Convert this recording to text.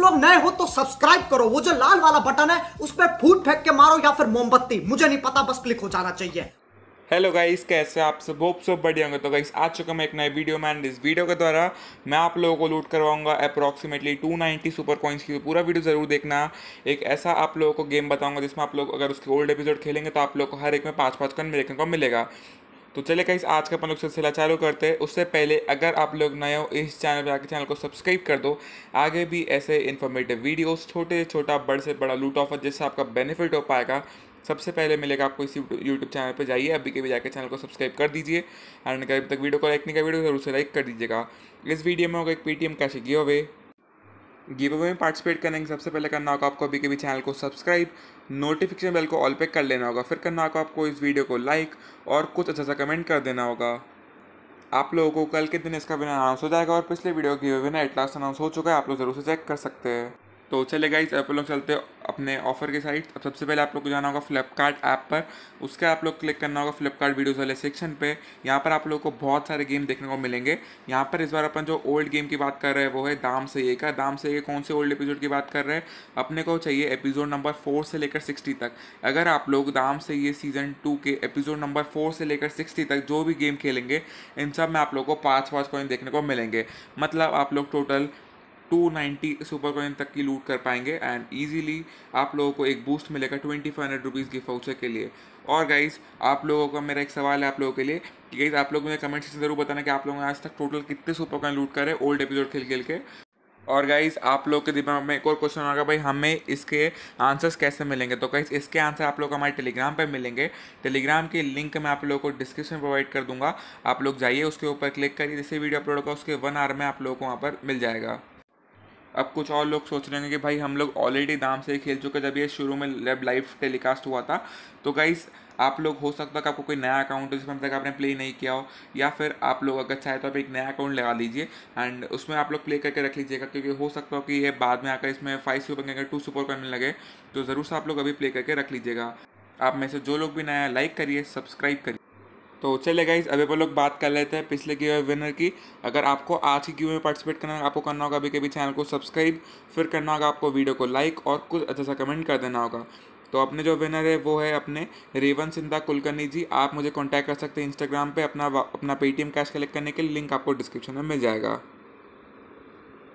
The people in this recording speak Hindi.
लोग नए हो तो सब्सक्राइब करो वो जो लाल वाला बटन है उस पर फूट फेंक के मारो या फिर मोमबत्ती मुझे नहीं पता बस क्लिक हो जाना चाहिए हेलो गाइस कैसे आप सब होप सब बढ़िया होंगे तो गाइस आ चुका मैं एक नए वीडियो में एंड इस वीडियो के द्वारा मैं आप लोगों को लूट करवाऊंगा अप्रॉक्सीमेटली 290 सुपर कॉइंस की तो पूरा वीडियो ज़रूर देखना एक ऐसा आप लोगों को गेम बताऊंगा जिसमें आप लोग अगर उसके ओल्ड एपिसोड खेलेंगे तो आप लोग को हर एक में पाँच पाँच कन देखने को मिलेगा तो चले कहीं आज का अपन लोग सिलसिला चालू करते हैं उससे पहले अगर आप लोग नए हो इस चैनल पर आके चैनल को सब्सक्राइब कर दो आगे भी ऐसे इन्फॉर्मेटिव वीडियोस छोटे छोटा बड़े से बड़ा लूट ऑफर जिससे आपका बेनिफिट हो पाएगा सबसे पहले मिलेगा आपको इसी यूट्यूब चैनल पर जाइए अभी के भी जाकर चैनल को सब्सक्राइब कर दीजिए एंड अभी तक वीडियो को लाइक नहीं किया वीडियो जरूर से लाइक कर दीजिएगा इस वीडियो में होगा एक पेटीएम कैसे गिव अवे गिव अवे में पार्टिसिपेट करने के सबसे पहले करना होगा आपको अभी के भी चैनल को सब्सक्राइब नोटिफिकेशन बेल को ऑल पे कर लेना होगा फिर करना होगा आपको इस वीडियो को लाइक और कुछ अच्छा सा कमेंट कर देना होगा आप लोगों को कल के दिन इसका विनर अनाउंस हो जाएगा और पिछले वीडियो की विनर एट लास्ट अनाउंस हो चुका है आप लोग जरूर से चेक कर सकते हैं तो चले गाइज आप लोग चलते हो अपने ऑफर के साइड अब सबसे पहले आप लोग को जाना होगा फ्लिपकार्ट ऐप पर उसके आप लोग क्लिक करना होगा फ्लिपकार्ट वीडियोज़ वाले सेक्शन पे यहाँ पर आप लोग को बहुत सारे गेम देखने को मिलेंगे यहाँ पर इस बार अपन जो ओल्ड गेम की बात कर रहे हैं वो है दाम से ये का दाम से ये कौन से ओल्ड एपिसोड की बात कर रहे हैं अपने को चाहिए एपिसोड नंबर फोर से लेकर सिक्सटी तक अगर आप लोग दाम से ये सीज़न टू के एपिसोड नंबर फोर से लेकर सिक्सटी तक जो भी गेम खेलेंगे इन सब में आप लोग को पाँच पाँच कॉइन देखने को मिलेंगे मतलब आप लोग टोटल 290 सुपर कॉइन तक की लूट कर पाएंगे एंड ईजिली आप लोगों को एक बूस्ट मिलेगा twenty five hundred rupees gift voucher के लिए और गाइज आप लोगों का मेरा एक सवाल है आप लोगों के लिए कि गाइज आप लोग मुझे कमेंट सेक्शन ज़रूर बताना कि आप लोगों ने आज तक टोटल कितने सुपर कॉइन लूट करे ओल्ड एपिसोड खेल खेल के और गाइज आप लोग के दिमाग में एक और क्वेश्चन होगा भाई हमें इसके आंसर्स कैसे मिलेंगे तो गाइज इसके आंसर आप लोग हमारे टेलीग्राम पर मिलेंगे टेलीग्राम की लिंक मैं आप लोगों को डिस्क्रिप्शन में प्रोवाइड कर दूंगा आप लोग जाइए उसके ऊपर क्लिक करिए जैसे वीडियो अपलोड होगा उसके वन आवर में आप लोगों को वहाँ पर मिल जाएगा अब कुछ और लोग सोच रहे होंगे कि भाई हम लोग ऑलरेडी दाम से खेल चुके जब ये शुरू में लेब लाइव टेलीकास्ट हुआ था तो गाइस आप लोग हो सकता है कि आपको कोई नया अकाउंट हो जिसमें अब मतलब तक आपने प्ले नहीं किया हो या फिर आप लोग अगर चाहे तो आप एक नया अकाउंट लगा लीजिए एंड उसमें आप लोग प्ले करके रख लीजिएगा क्योंकि हो सकता हो कि ये बाद में आकर इसमें फाइव सुपर करके टू सुपर करने लगे तो ज़रूर से आप लोग अभी प्ले करके रख लीजिएगा आप में से जो लोग भी नया लाइक करिए सब्सक्राइब करिए तो चले गाइज अभी अपन लोग बात कर लेते हैं पिछले गिव विनर की अगर आपको आज की गिव में पार्टिसिपेट करना है आपको करना होगा अभी कभी चैनल को सब्सक्राइब फिर करना होगा आपको वीडियो को लाइक और कुछ अच्छा सा कमेंट कर देना होगा तो अपने जो विनर है वो है अपने रेवन सिंधा कुलकर्णी जी आप मुझे कॉन्टैक्ट कर सकते हैं इंस्टाग्राम पे अपना अपना पेटीएम कैश कलेक्ट करने के लिए लिंक आपको डिस्क्रिप्शन में मिल जाएगा